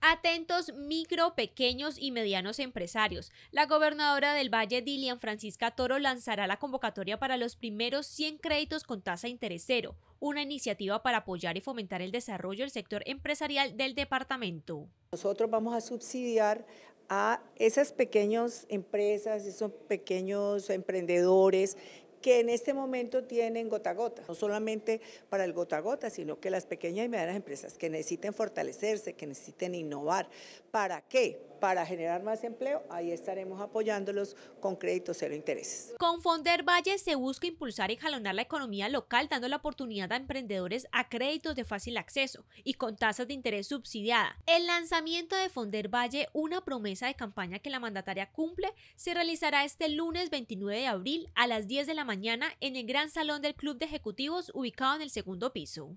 Atentos micro, pequeños y medianos empresarios. La gobernadora del Valle, Dilian Francisca Toro, lanzará la convocatoria para los primeros 100 créditos con tasa de interés cero, una iniciativa para apoyar y fomentar el desarrollo del sector empresarial del departamento. Nosotros vamos a subsidiar a esas pequeñas empresas, esos pequeños emprendedores que en este momento tienen gota a gota, no solamente para el gota gota, sino que las pequeñas y medianas empresas que necesiten fortalecerse, que necesiten innovar, ¿para qué? Para generar más empleo, ahí estaremos apoyándolos con créditos cero intereses. Con Fonder Valle se busca impulsar y jalonar la economía local, dando la oportunidad a emprendedores a créditos de fácil acceso y con tasas de interés subsidiada. El lanzamiento de Fonder Valle, una promesa de campaña que la mandataria cumple, se realizará este lunes 29 de abril a las 10 de la mañana en el gran salón del Club de Ejecutivos ubicado en el segundo piso.